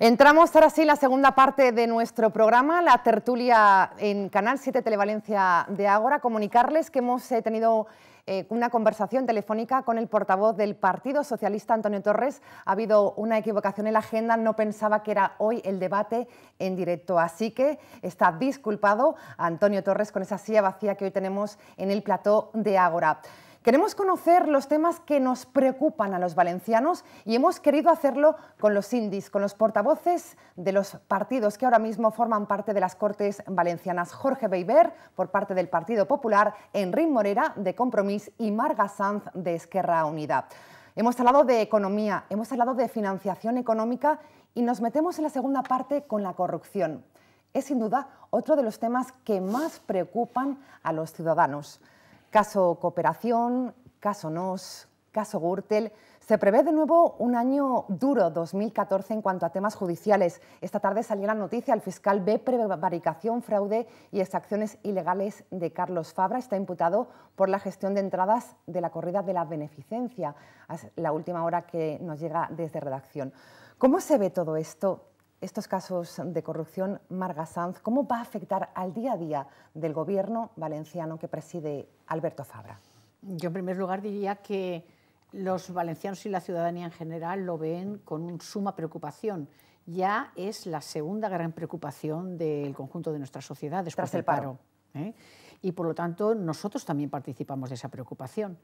Entramos ahora sí en la segunda parte de nuestro programa, la tertulia en Canal 7 Televalencia de Ágora. Comunicarles que hemos eh, tenido eh, una conversación telefónica con el portavoz del Partido Socialista, Antonio Torres. Ha habido una equivocación en la agenda, no pensaba que era hoy el debate en directo. Así que está disculpado Antonio Torres con esa silla vacía que hoy tenemos en el plató de Ágora. Queremos conocer los temas que nos preocupan a los valencianos y hemos querido hacerlo con los indis, con los portavoces de los partidos que ahora mismo forman parte de las Cortes Valencianas. Jorge Beiber, por parte del Partido Popular, Enric Morera, de Compromís, y Marga Sanz, de Esquerra Unida. Hemos hablado de economía, hemos hablado de financiación económica y nos metemos en la segunda parte con la corrupción. Es sin duda otro de los temas que más preocupan a los ciudadanos. Caso Cooperación, caso NOS, caso Gürtel. Se prevé de nuevo un año duro, 2014, en cuanto a temas judiciales. Esta tarde salió la noticia, el fiscal ve prevaricación, fraude y exacciones ilegales de Carlos Fabra. Está imputado por la gestión de entradas de la corrida de la beneficencia. Es la última hora que nos llega desde redacción. ¿Cómo se ve todo esto estos casos de corrupción, Marga Sanz, ¿cómo va a afectar al día a día del gobierno valenciano que preside Alberto Fabra? Yo, en primer lugar, diría que los valencianos y la ciudadanía en general lo ven con suma preocupación. Ya es la segunda gran preocupación del conjunto de nuestra sociedad después del paro. ¿eh? Y por lo tanto, nosotros también participamos de esa preocupación.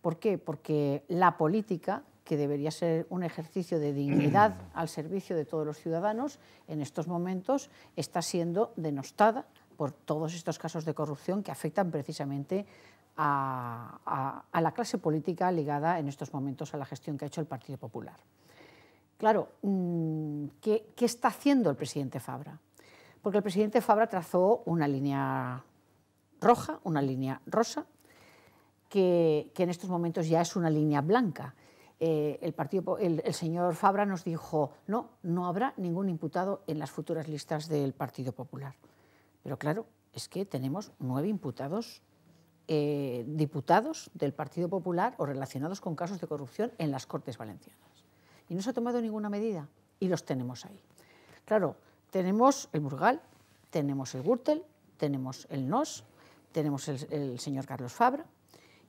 ¿Por qué? Porque la política que debería ser un ejercicio de dignidad al servicio de todos los ciudadanos, en estos momentos está siendo denostada por todos estos casos de corrupción que afectan precisamente a, la clase política ligada en estos momentos a la gestión que ha hecho el Partido Popular. Claro, mm, ¿qué, está haciendo el presidente Fabra? Porque el presidente Fabra trazó una línea roja, una línea rosa, que, en estos momentos ya es una línea blanca, eh, el, señor Fabra nos dijo, no, no habrá ningún imputado en las futuras listas del Partido Popular. Pero claro, es que tenemos nueve imputados, eh, diputados del Partido Popular o relacionados con casos de corrupción en las Cortes Valencianas. Y no se ha tomado ninguna medida y los tenemos ahí. Claro, tenemos el Murgal, tenemos el Gürtel, tenemos el NOS, tenemos el, el señor Carlos Fabra,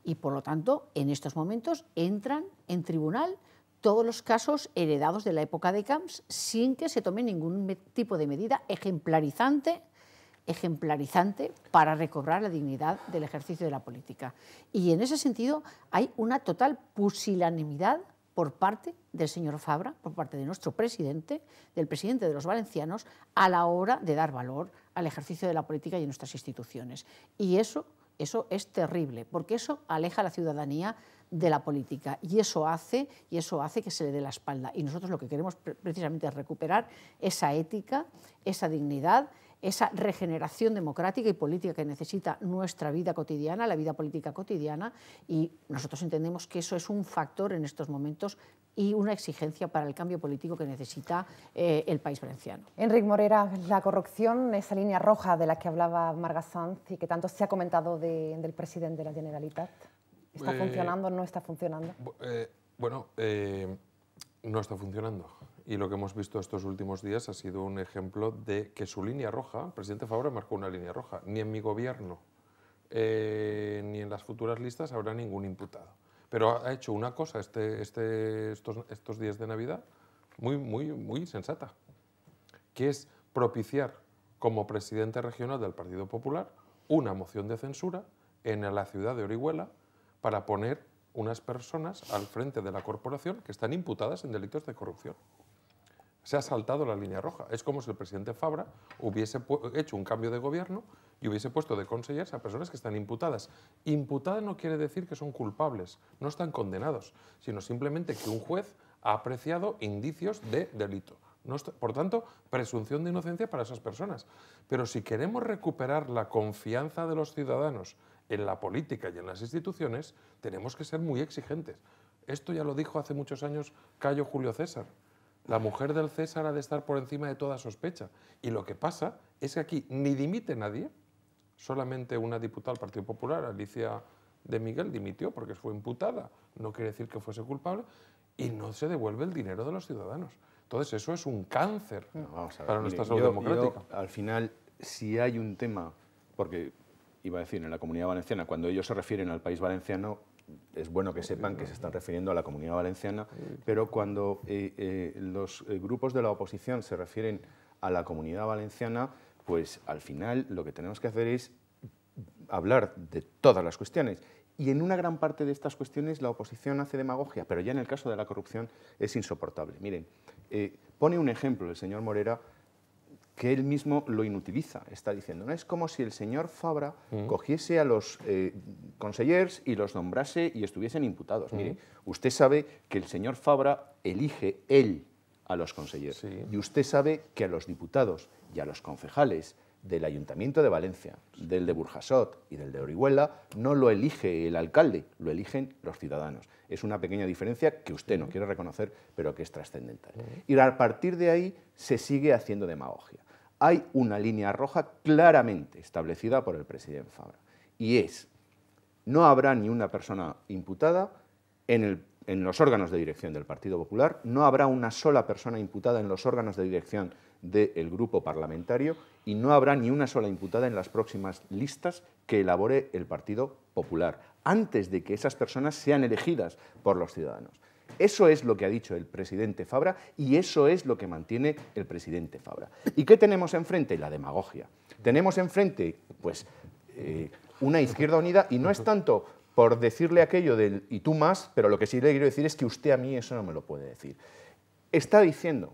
y por lo tanto en estos momentos entran en tribunal todos los casos heredados de la época de Camps sin que se tome ningún tipo de medida ejemplarizante ejemplarizante para recobrar la dignidad del ejercicio de la política. Y en ese sentido hay una total pusilanimidad por parte del señor Fabra, por parte de nuestro presidente, del presidente de los valencianos, a la hora de dar valor al ejercicio de la política y a nuestras instituciones. Y eso eso es terrible, porque eso aleja a la ciudadanía de la política y eso hace y eso hace que se le dé la espalda y nosotros lo que queremos precisamente es recuperar esa ética, esa dignidad, esa regeneración democrática y política que necesita nuestra vida cotidiana, la vida política cotidiana y nosotros entendemos que eso es un factor en estos momentos y una exigencia para el cambio político que necesita eh, el país valenciano. Enrique Morera, la corrupción, esa línea roja de la que hablaba Marga Sanz y que tanto se ha comentado del presidente de la Generalitat, ¿está pues, funcionando o no está funcionando? Eh, bueno, eh, no está funcionando. Y lo que hemos visto estos últimos días ha sido un ejemplo de que su línea roja, el presidente favor, marcó una línea roja, ni en mi gobierno ni en las futuras listas habrá ningún imputado. Pero ha hecho una cosa este, este, estos, días de Navidad muy, muy, muy sensata, que es propiciar como presidente regional del Partido Popular una moción de censura en la ciudad de Orihuela para poner unas personas al frente de la corporación que están imputadas en delitos de corrupción. Se ha saltado la línea roja. Es como si el presidente Fabra hubiese hecho un cambio de gobierno y hubiese puesto de consellers a personas que están imputadas. Imputada no quiere decir que son culpables, no están condenados, sino simplemente que un juez ha apreciado indicios de delito. No por tanto, presunción de inocencia para esas personas. Pero si queremos recuperar la confianza de los ciudadanos en la política y en las instituciones, tenemos que ser muy exigentes. Esto ya lo dijo hace muchos años Cayo Julio César. La mujer del César ha de estar por encima de toda sospecha. Y lo que pasa es que aquí ni dimite nadie, solamente una diputada del Partido Popular, Alicia de Miguel, dimitió porque fue imputada, no quiere decir que fuese culpable, y no se devuelve el dinero de los ciudadanos. Entonces eso es un cáncer para nuestra salud democrática. al final, si hay un tema, porque iba a decir en la comunidad valenciana, cuando ellos se refieren al país valenciano, es bueno que sepan que se están refiriendo a la comunidad valenciana, pero cuando eh, eh, los eh, grupos de la oposición se refieren a la comunidad valenciana, pues al final lo que tenemos que hacer es hablar de todas las cuestiones. Y en una gran parte de estas cuestiones la oposición hace demagogia, pero ya en el caso de la corrupción es insoportable. Miren, eh, pone un ejemplo el señor Morera que él mismo lo inutiliza, está diciendo. ¿no? Es como si el señor Fabra mm. cogiese a los eh, consellers y los nombrase y estuviesen imputados. Mm. Mire, usted sabe que el señor Fabra elige él a los consejeros. Y usted sabe que a los diputados y a los concejales del Ayuntamiento de Valencia, del de Burjasot y del de Orihuela, no lo elige el alcalde, lo eligen los ciudadanos. Es una pequeña diferencia que usted no quiere reconocer, pero que es trascendental. Y a partir de ahí se sigue haciendo demagogia. Hay una línea roja claramente establecida por el presidente Fabra, y es, no habrá ni una persona imputada en el en los órganos de dirección del Partido Popular, no habrá una sola persona imputada en los órganos de dirección del grupo parlamentario y no habrá ni una sola imputada en las próximas listas que elabore el Partido Popular, antes de que esas personas sean elegidas por los ciudadanos. Eso es lo que ha dicho el presidente Fabra y eso es lo que mantiene el presidente Fabra. ¿Y qué tenemos enfrente? La demagogia. Tenemos enfrente, pues, eh, una izquierda unida y no es tanto por decirle aquello del y tú más, pero lo que sí le quiero decir es que usted a mí eso no me lo puede decir. Está diciendo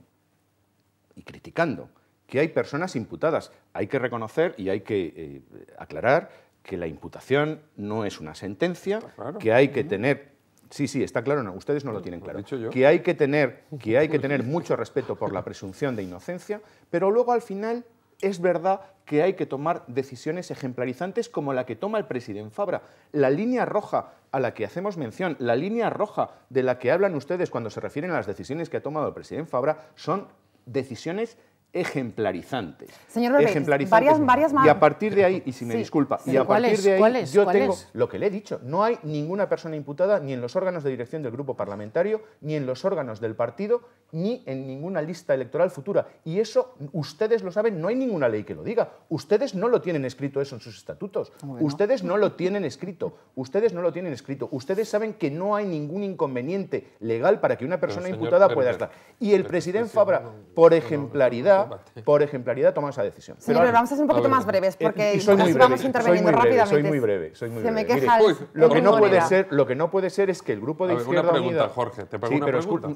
y criticando que hay personas imputadas. Hay que reconocer y hay que eh, aclarar que la imputación no es una sentencia, que hay que tener Sí, sí, está claro, no, ustedes no lo tienen claro. que hay que tener, que hay que tener mucho respeto por la presunción de inocencia, pero luego al final es verdad que hay que tomar decisiones ejemplarizantes como la que toma el presidente Fabra. La línea roja a la que hacemos mención, la línea roja de la que hablan ustedes cuando se refieren a las decisiones que ha tomado el presidente Fabra, son decisiones ejemplarizantes. Señor López, ejemplarizantes. varias, Y a partir de ahí, y si me disculpa, yo tengo lo que le he dicho, no hay ninguna persona imputada ni en los órganos de dirección del grupo parlamentario, ni en los órganos del partido, ni en ninguna lista electoral futura. Y eso ustedes lo saben, no hay ninguna ley que lo diga. Ustedes no lo tienen escrito eso en sus estatutos. Ah, ustedes no lo tienen escrito. Ustedes no lo tienen escrito. Ustedes saben que no hay ningún inconveniente legal para que una persona imputada pueda estar. Y el presidente Fabra, por ejemplaridad, por ejemplaridad toma esa decisión. Señor, pero, vamos a ser un poquito más breves eh, porque vamos interviniendo rápidamente. Soy muy breve, soy muy Se breve. Me lo, que no puede ser, lo que no puede ser es que el grupo de ver, Izquierda una pregunta, Unida, Jorge, te pregunto una pregunta.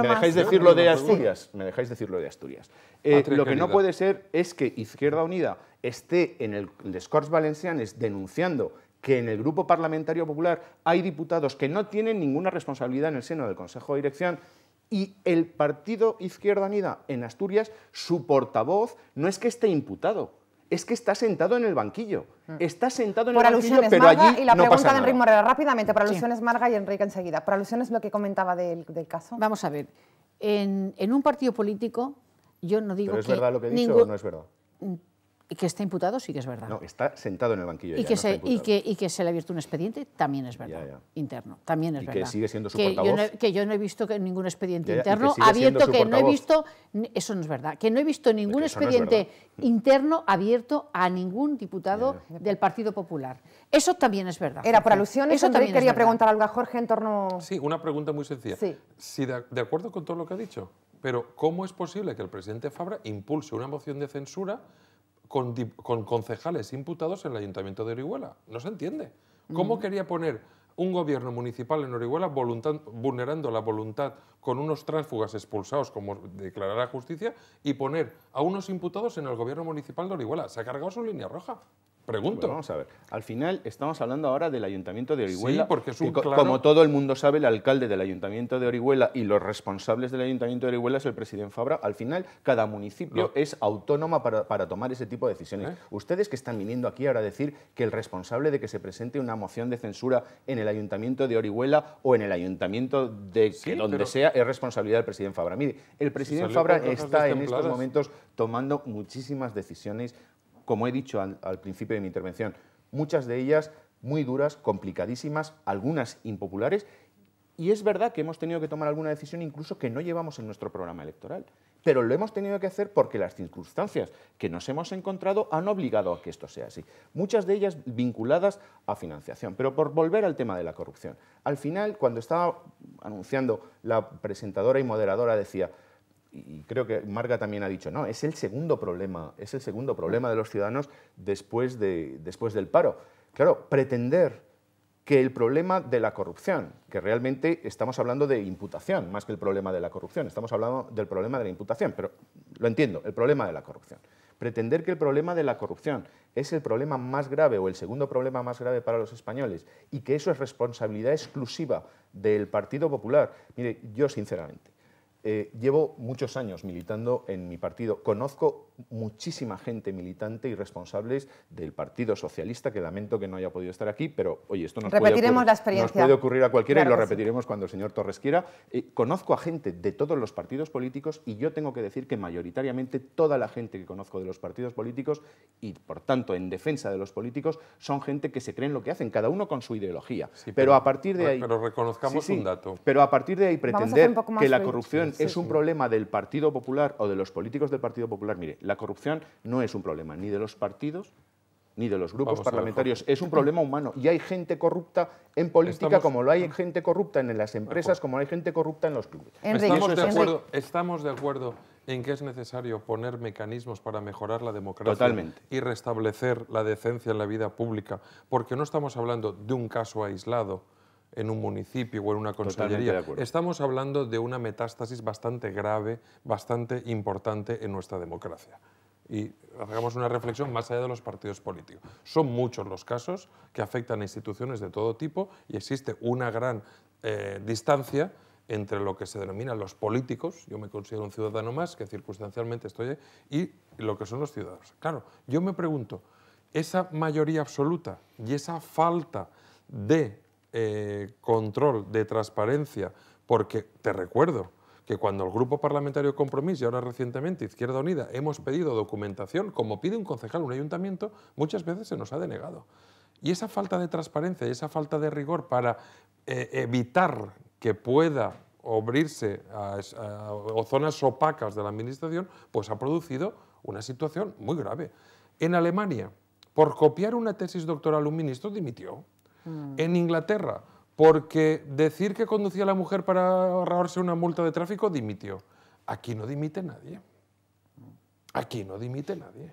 ¿Me dejáis decir lo de Asturias? ¿Me dejáis decir lo de Asturias? Eh, lo que no puede ser es que Izquierda Unida esté en el Scorch Valencianes denunciando que en el Grupo Parlamentario Popular hay diputados que no tienen ninguna responsabilidad en el seno del Consejo de Dirección y el partido Izquierda Unida en Asturias, su portavoz, no es que esté imputado, es que está sentado en el banquillo. Mm. Está sentado en el banquillo, pero allí Y la pregunta de Enrique Morera, rápidamente, por alusiones Marga y Enrique enseguida. Por alusiones lo que comentaba del, caso. Vamos a ver, en, un partido político yo no digo es que verdad lo que no es verdad? Y que está imputado sí que es verdad. No, está sentado en el banquillo. Y, que, se, y, que, y que se le ha abierto un expediente también es verdad. Interno, también es y que sigue siendo su que portavoz. Yo no, que yo no he visto ningún expediente interno abierto, que no he visto, eso no es verdad, que no he visto ningún expediente interno abierto a ningún diputado del Partido Popular. Eso también es verdad. Era por alusiones, eso también quería preguntar algo a Jorge en torno... Sí, una pregunta muy sencilla. Sí. Si de acuerdo con todo lo que ha dicho, pero ¿cómo es posible que el presidente Fabra impulse una moción de censura con, concejales imputados en el Ayuntamiento de Orihuela. No se entiende. ¿Cómo quería poner un gobierno municipal en Orihuela vulnerando la voluntad con unos tránsfugas expulsados, como declarará justicia, y poner a unos imputados en el gobierno municipal de Orihuela? Se ha cargado su línea roja. Pregunto. vamos a ver. Al final estamos hablando ahora del Ayuntamiento de Orihuela. Sí, porque Como todo el mundo sabe, el alcalde del Ayuntamiento de Orihuela y los responsables del Ayuntamiento de Orihuela es el presidente Fabra. Al final, cada municipio es autónoma para, tomar ese tipo de decisiones. ¿Eh? Ustedes que están viniendo aquí ahora a decir que el responsable de que se presente una moción de censura en el Ayuntamiento de Orihuela o en el Ayuntamiento de donde sea es responsabilidad del presidente Fabra. Mire, el presidente Fabra está en estos momentos tomando muchísimas decisiones como he dicho al, principio de mi intervención, muchas de ellas muy duras, complicadísimas, algunas impopulares y es verdad que hemos tenido que tomar alguna decisión incluso que no llevamos en nuestro programa electoral. Pero lo hemos tenido que hacer porque las circunstancias que nos hemos encontrado han obligado a que esto sea así. Muchas de ellas vinculadas a financiación. Pero por volver al tema de la corrupción. Al final, cuando estaba anunciando la presentadora y moderadora, decía, y creo que Marga también ha dicho, no, es el segundo problema, es el segundo problema de los ciudadanos después, de, después del paro. Claro, pretender que el problema de la corrupción, que realmente estamos hablando de imputación, más que el problema de la corrupción, estamos hablando del problema de la imputación, pero lo entiendo, el problema de la corrupción. Pretender que el problema de la corrupción es el problema más grave o el segundo problema más grave para los españoles y que eso es responsabilidad exclusiva del Partido Popular, mire, yo sinceramente, eh, llevo muchos años militando en mi partido, conozco muchísima gente militante y responsables del Partido Socialista, que lamento que no haya podido estar aquí, pero oye, esto nos, puede, ocurrir, puede ocurrir a cualquiera y lo repetiremos cuando el señor Torres quiera. Eh, conozco a gente de todos los partidos políticos y yo tengo que decir que mayoritariamente toda la gente que conozco de los partidos políticos y por tanto en defensa de los políticos son gente que se cree en lo que hacen, cada uno con su ideología. pero, a partir de ahí... Pero reconozcamos un dato. Pero a partir de ahí pretender que la corrupción es un problema del Partido Popular o de los políticos del Partido Popular, mire, la corrupción no es un problema ni de los partidos ni de los grupos parlamentarios. Es un problema humano y hay gente corrupta en política como lo hay gente corrupta en las empresas, como hay gente corrupta en los clubes. estamos, de acuerdo, estamos de acuerdo en que es necesario poner mecanismos para mejorar la democracia y restablecer la decencia en la vida pública, porque no estamos hablando de un caso aislado en un municipio o en una consellería. Estamos hablando de una metástasis bastante grave, bastante importante en nuestra democracia y hagamos una reflexión más allá de los partidos políticos. Son muchos los casos que afectan a instituciones de todo tipo y existe una gran eh, distancia entre lo que se denomina los políticos, yo me considero un ciudadano más, que circunstancialmente estoy y lo que son los ciudadanos. Claro, yo me pregunto, esa mayoría absoluta y esa falta de eh, control, de transparencia, porque te recuerdo que cuando el Grupo Parlamentario Compromís y ahora recientemente Izquierda Unida hemos pedido documentación, como pide un concejal, un ayuntamiento, muchas veces se nos ha denegado. Y esa falta de transparencia y esa falta de rigor para eh, evitar que pueda abrirse a, o zonas opacas de la Administración, pues ha producido una situación muy grave. En Alemania, por copiar una tesis doctoral, un ministro dimitió. Mm. en Inglaterra, porque decir que conducía a la mujer para ahorrarse una multa de tráfico dimitió. Aquí no dimite nadie. Mm. Aquí no dimite nadie.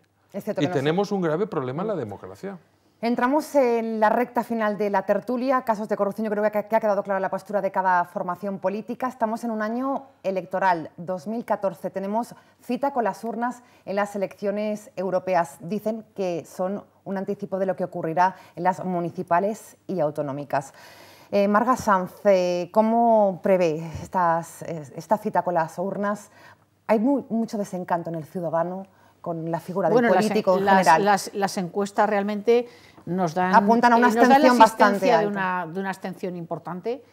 y tenemos un grave problema en la democracia. Entramos en la recta final de la tertulia, casos de corrupción, yo creo que ha quedado clara la postura de cada formación política. Estamos en un año electoral, 2014, tenemos cita con las urnas en las elecciones europeas. Dicen que son un anticipo de lo que ocurrirá en las municipales y autonómicas. Eh, Marga Sanz, eh, ¿cómo prevé eh, esta cita con las urnas? Hay mucho desencanto en el ciudadano con la figura del político las, Las, encuestas realmente nos dan. Apuntan a una eh, abstención bastante. De, una, de abstención importante.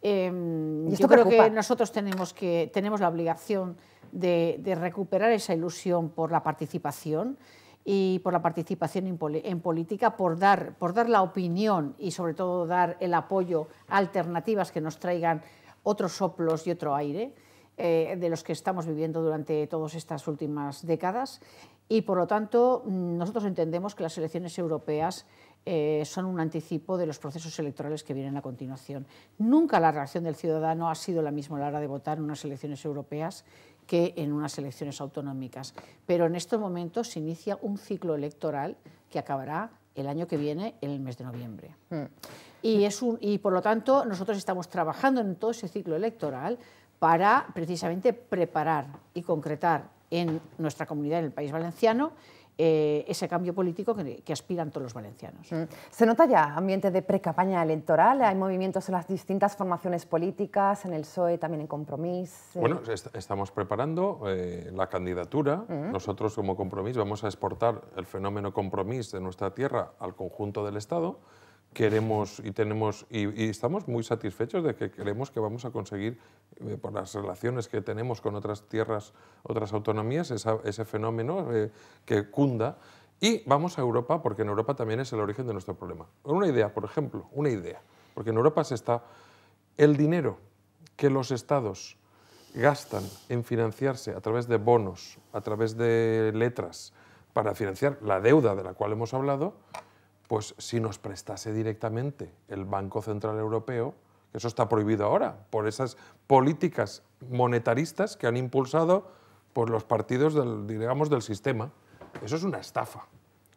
Em, yo creo que nosotros tenemos, que, tenemos la obligación de, recuperar esa ilusión por la participación y por la participación en, en, política, por dar, por dar la opinión y sobre todo dar el apoyo a alternativas que nos traigan otros soplos y otro aire. Eh, de los que estamos viviendo durante todas estas últimas décadas y, por lo tanto, nosotros entendemos que las elecciones europeas eh, son un anticipo de los procesos electorales que vienen a continuación. Nunca la reacción del ciudadano ha sido la misma a la hora de votar en unas elecciones europeas que en unas elecciones autonómicas. Pero en estos momentos se inicia un ciclo electoral que acabará el año que viene, en el mes de noviembre. Mm. Y, y por lo tanto, nosotros estamos trabajando en todo ese ciclo electoral para precisamente preparar y concretar en nuestra comunidad, en el País Valenciano, eh, ese cambio político que, aspiran todos los valencianos. Mm. Se nota ya ambiente de precampaña electoral, hay movimientos en las distintas formaciones políticas, en el PSOE, también en Compromís. Eh, bueno, estamos preparando eh, la candidatura. Mm. Nosotros como Compromís vamos a exportar el fenómeno Compromís de nuestra tierra al conjunto del Estado queremos y tenemos y, estamos muy satisfechos de que queremos que vamos a conseguir eh, por las relaciones que tenemos con otras tierras, otras autonomías, ese fenómeno eh, que cunda y vamos a Europa porque en Europa también es el origen de nuestro problema. Una idea, por ejemplo, una idea, porque en Europa se está el dinero que los estados gastan en financiarse a través de bonos, a través de letras para financiar la deuda de la cual hemos hablado pues si nos prestase directamente el Banco Central Europeo, que eso está prohibido ahora, por esas políticas monetaristas que han impulsado por pues, los partidos del, digamos, del sistema. Eso es una estafa,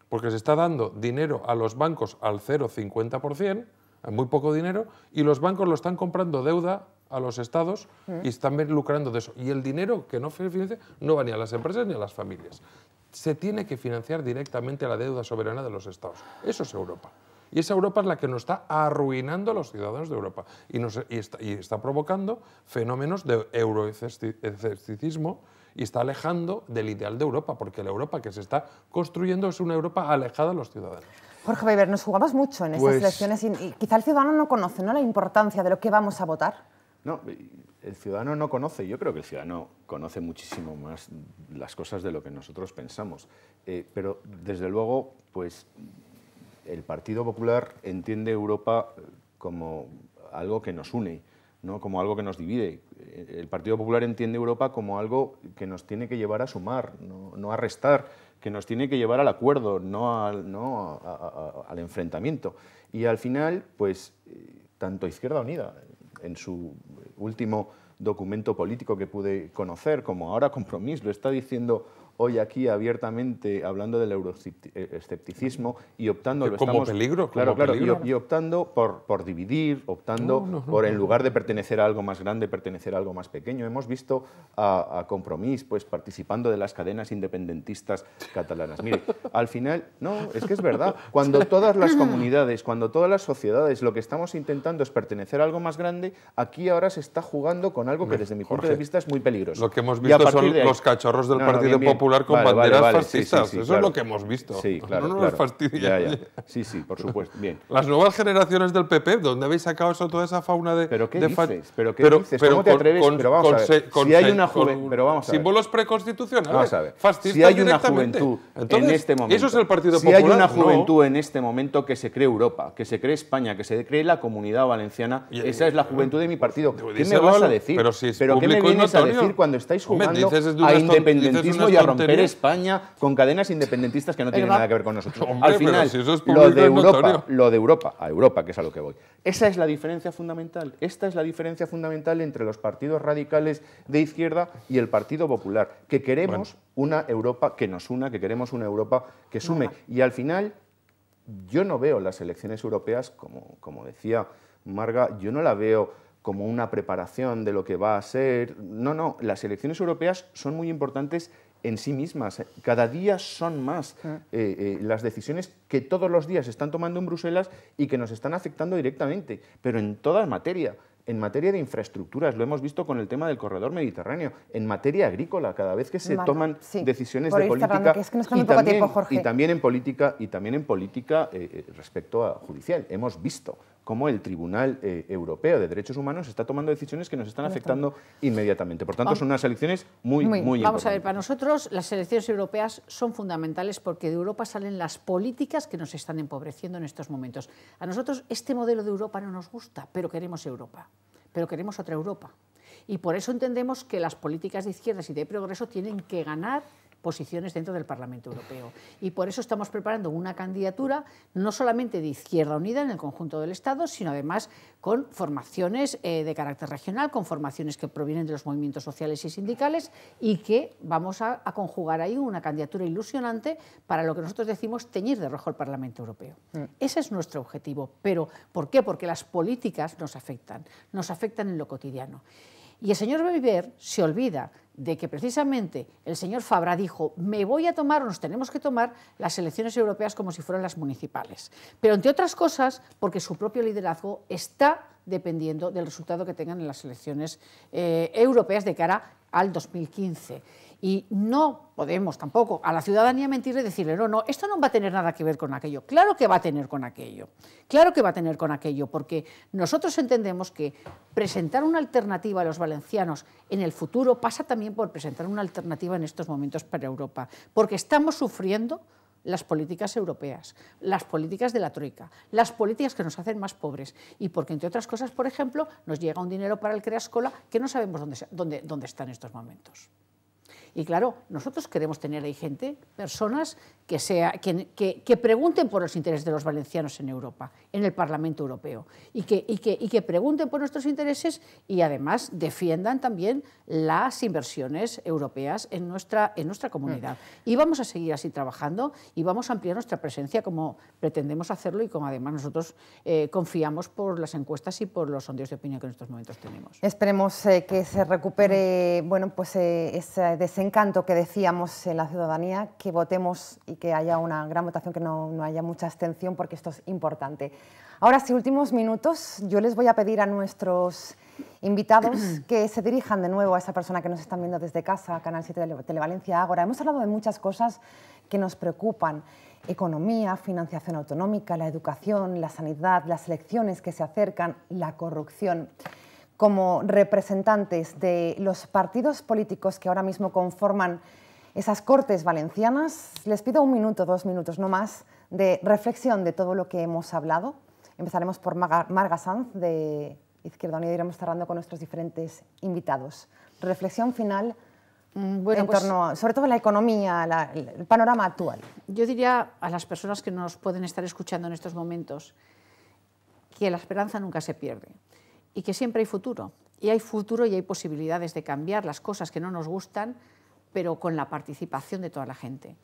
porque se está dando dinero a los bancos al 0,50%, muy poco dinero, y los bancos lo están comprando deuda a los estados y mm. están lucrando de eso. Y el dinero que no financia no va ni a las empresas ni a las familias se tiene que financiar directamente la deuda soberana de los estados. Eso es Europa. Y esa Europa es la que nos está arruinando a los ciudadanos de Europa y, nos, está, provocando fenómenos de euroescepticismo y está alejando del ideal de Europa, porque la Europa que se está construyendo es una Europa alejada de los ciudadanos. Jorge Weber, nos jugamos mucho en esas pues elecciones y, y, quizá el ciudadano no conoce ¿no? la importancia de lo que vamos a votar. No, el ciudadano no conoce, yo creo que el ciudadano conoce muchísimo más las cosas de lo que nosotros pensamos, eh, pero desde luego, pues el Partido Popular entiende Europa eh, como algo que nos une, no como algo que nos divide. Eh, el Partido Popular entiende Europa como algo que nos tiene que llevar a sumar, no, a restar, que nos tiene que llevar al acuerdo, no, al, no al enfrentamiento. Y al final, pues tanto Izquierda Unida, en su último documento político que pude conocer, como ahora compromiso, lo está diciendo hoy aquí abiertamente hablando del euroescepticismo y optando... Lo como peligro, claro, claro, Y, optando por, por dividir, optando por, en lugar de pertenecer a algo más grande, pertenecer a algo más pequeño. Hemos visto a, a Compromís pues, participando de las cadenas independentistas catalanas. Mire, al final, no, es que es verdad. Cuando todas las comunidades, cuando todas las sociedades, lo que estamos intentando es pertenecer a algo más grande, aquí ahora se está jugando con algo que desde mi punto de vista es muy peligroso. Lo que hemos visto son los cachorros del Partido Popular con banderas fascistas. Eso es lo que hemos visto. Sí, claro, no nos claro. Sí, sí, por supuesto. Bien. Las nuevas generaciones del PP, ¿dónde habéis sacado toda esa fauna de... ¿Pero qué dices? ¿Pero qué dices? ¿Cómo te atreves? pero vamos a ver. si hay una juventud... Símbolos preconstitucionales. Vamos a Fascistas si hay una juventud Entonces, en este momento... Eso es el Partido Popular. Si hay una juventud en este momento que se cree Europa, que se cree España, que se cree la Comunidad Valenciana, eh, esa es la juventud de mi partido. ¿Qué me vas a decir? ¿Pero qué me vienes a decir cuando estáis jugando a independentismo y a romper España con cadenas independentistas que no tienen nada que ver con nosotros. Al final, lo, de Europa, a Europa, que es a lo que voy. Esa es la diferencia fundamental. Esta es la diferencia fundamental entre los partidos radicales de izquierda y el Partido Popular, que queremos una Europa que nos una, que queremos una Europa que sume. Y al final, yo no veo las elecciones europeas, como, como decía Marga, yo no la veo como una preparación de lo que va a ser. No, no, las elecciones europeas son muy importantes en sí mismas. ¿eh? Cada día son más ah. eh, eh, las decisiones que todos los días se están tomando en Bruselas y que nos están afectando directamente, pero en toda materia. En materia de infraestructuras, lo hemos visto con el tema del corredor mediterráneo, en materia agrícola, cada vez que se toman decisiones de política y, también, en política y también en política respecto a judicial, hemos visto como el Tribunal eh, Europeo de Derechos Humanos está tomando decisiones que nos están afectando inmediatamente. Por tanto, son unas elecciones muy, muy, Vamos a ver, para nosotros las elecciones europeas son fundamentales porque de Europa salen las políticas que nos están empobreciendo en estos momentos. A nosotros este modelo de Europa no nos gusta, pero queremos Europa, pero queremos otra Europa. Y por eso entendemos que las políticas de izquierdas y de progreso tienen que ganar posiciones dentro del Parlamento Europeo. Y por eso estamos preparando una candidatura no solamente de Izquierda Unida en el conjunto del Estado, sino además con formaciones eh, de carácter regional, con formaciones que provienen de los movimientos sociales y sindicales y que vamos a, conjugar ahí una candidatura ilusionante para lo que nosotros decimos teñir de rojo el Parlamento Europeo. Mm. Ese es nuestro objetivo. ¿Pero por qué? Porque las políticas nos afectan, nos afectan en lo cotidiano. Y el señor Weber se olvida de que precisamente el señor Fabra dijo, me voy a tomar o nos tenemos que tomar las elecciones europeas como si fueran las municipales. Pero entre otras cosas, porque su propio liderazgo está dependiendo del resultado que tengan en las elecciones eh, europeas de cara al 2015. Y no podemos tampoco a la ciudadanía mentir y decirle, no, no, esto no va a tener nada que ver con aquello. Claro que va a tener con aquello, claro que va a tener con aquello, porque nosotros entendemos que presentar una alternativa a los valencianos en el futuro pasa también por presentar una alternativa en estos momentos para Europa, porque estamos sufriendo las políticas europeas, las políticas de la Troika, las políticas que nos hacen más pobres y porque, entre otras cosas, por ejemplo, nos llega un dinero para el Creascola que no sabemos dónde, dónde, dónde está en estos momentos. Y claro, nosotros queremos tener ahí gente, personas que, sea, que, que, pregunten por los intereses de los valencianos en Europa, en el Parlamento Europeo, y que, que, pregunten por nuestros intereses y además defiendan también las inversiones europeas en nuestra, en nuestra mm. comunidad. Y vamos a seguir así trabajando y vamos a ampliar nuestra presencia como pretendemos hacerlo y como además nosotros eh, confiamos por las encuestas y por los sondeos de opinión que en estos momentos tenemos. Esperemos eh, que se recupere bueno, pues, eh, ese Encanto que decíamos en la ciudadanía, que votemos y que haya una gran votación, que no, haya mucha abstención, porque esto es importante. Ahora si últimos minutos, yo les voy a pedir a nuestros invitados que se dirijan de nuevo a esa persona que nos están viendo desde casa, Canal 7 de Televalencia Ahora Hemos hablado de muchas cosas que nos preocupan. Economía, financiación autonómica, la educación, la sanidad, las elecciones que se acercan, la corrupción como representantes de los partidos políticos que ahora mismo conforman esas cortes valencianas, les pido un minuto, dos minutos, no más, de reflexión de todo lo que hemos hablado. Empezaremos por Marga Sanz de Izquierda Unida y iremos cerrando con nuestros diferentes invitados. Reflexión final mm, pues sobre todo a la economía, el panorama actual. Yo diría a las personas que nos pueden estar escuchando en estos momentos que la esperanza nunca se pierde y que siempre hay futuro. Y hay futuro y hay posibilidades de cambiar las cosas que no nos gustan, pero con la participación de toda la gente.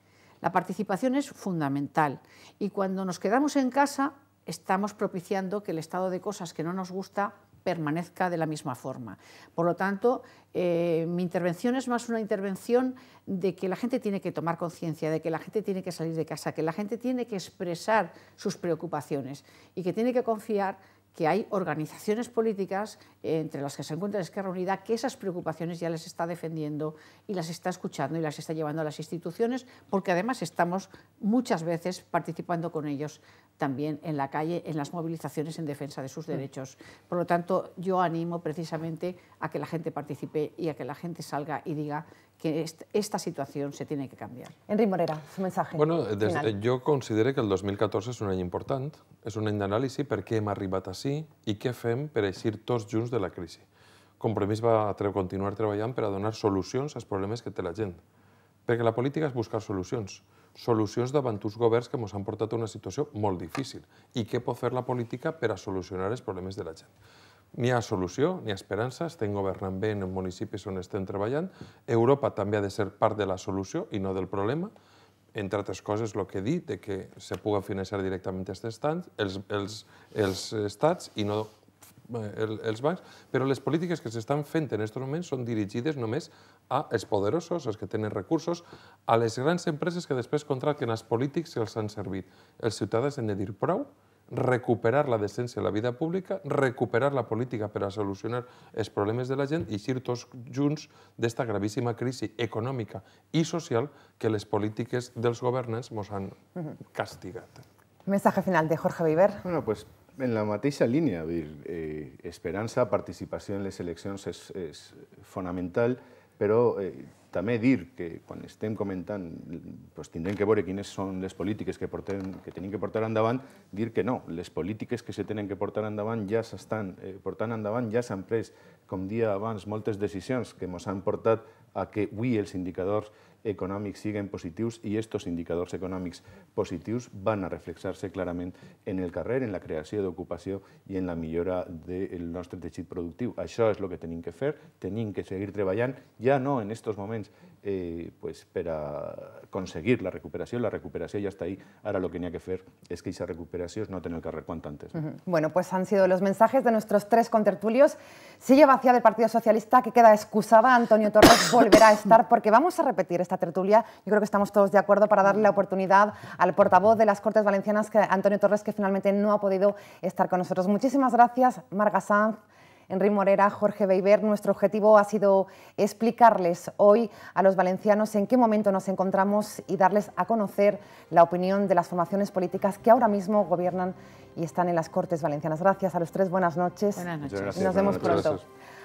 La participación es fundamental y cuando nos quedamos en casa estamos propiciando que el estado de cosas que no nos gusta permanezca de la misma forma. Por lo tanto, eh, mi intervención es más una intervención de que la gente tiene que tomar conciencia, de que la gente tiene que salir de casa, que la gente tiene que expresar sus preocupaciones y que tiene que confiar que hay organizaciones políticas eh, entre las que se encuentra Esquerra Unida que esas preocupaciones ya las está defendiendo y las está escuchando y las está llevando a las instituciones, porque además estamos muchas veces participando con ellos también en la calle, en las movilizaciones en defensa de sus mm. derechos. Por lo tanto, yo animo precisamente a que la gente participe y a que la gente salga y diga que esta situación se tiene que cambiar. Enri Morera, su mensaje. Bueno, eh, des, final. jo eh, considero que el 2014 és un any important, és un any d'anàlisi per què hem arribat així i què fem per eixir tots junts de la crisi. Compromís va continuar treballant per a donar solucions als problemes que té la gent. Perquè la política és buscar solucions. Solucions davant uns governs que ens han portat a una situació molt difícil. I què pot fer la política per a solucionar els problemes de la gent? n'hi ha solució, n'hi ha esperança, estem governant bé en els municipis on estem treballant, Europa també ha de ser part de la solució i no del problema, entre altres coses, el que he dit, de que se puguen finançar directament els estats, els, els, els estats i no eh, el, els bancs, però les polítiques que s'estan fent en aquests moments són dirigides només als poderosos, als que tenen recursos, a les grans empreses que després contracten els polítics que els han servit. Els ciutadans han de dir prou, recuperar la decència de la vida pública, recuperar la política per a solucionar els problemes de la gent i eixir tots junts d'esta gravíssima crisi econòmica i social que les polítiques dels governants ens han castigat. Mensaje final de Jorge Viver. Bueno, pues en la mateixa línia, eh, esperança, participació en les eleccions és, és fonamental, però però eh, també dir que quan estem comentant doncs tindrem que veure quines són les polítiques que, portem, que tenim que portar endavant, dir que no, les polítiques que se tenen que portar endavant ja s'estan eh, portant endavant, ja s'han pres, com dia abans, moltes decisions que ens han portat a que avui els indicadors econòmics siguen positius i aquests indicadors econòmics positius van a reflexar-se clarament en el carrer, en la creació d'ocupació i en la millora del nostre teixit productiu. Això és el que hem que fer, hem que seguir treballant, ja no en aquests moments Eh, pues, para conseguir la recuperación La recuperación ya está ahí. Ahora lo que tenía que hacer es que esa recuperación no no tenido que cuanto antes. Bueno, pues han sido los mensajes de nuestros tres contertulios. Sigue vacía del Partido Socialista, que queda excusada. Antonio Torres volverá a estar porque vamos a repetir esta tertulia. Yo creo que estamos todos de acuerdo para darle la oportunidad al portavoz de las Cortes Valencianas, que, Antonio Torres, que finalmente no ha podido estar con nosotros. Muchísimas gracias, Marga Sanz. Enrique Morera, Jorge Beiber, nuestro objetivo ha sido explicarles hoy a los valencianos en qué momento nos encontramos y darles a conocer la opinión de las formaciones políticas que ahora mismo gobiernan y están en las Cortes Valencianas. Gracias a los tres, buenas noches. Buenas noches. nos vemos pronto.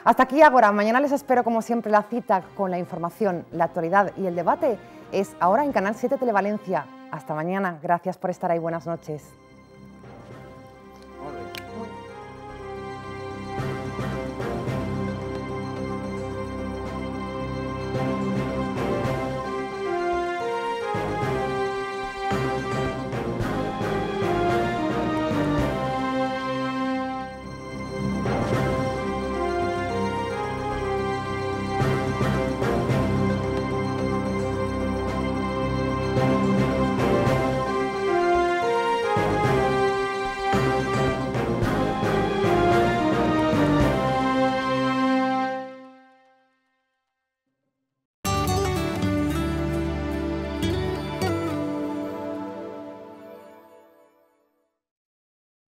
Hasta aquí ahora, mañana les espero como siempre la cita con la información, la actualidad y el debate es ahora en Canal 7 Televalencia. Hasta mañana, gracias por estar ahí, buenas noches.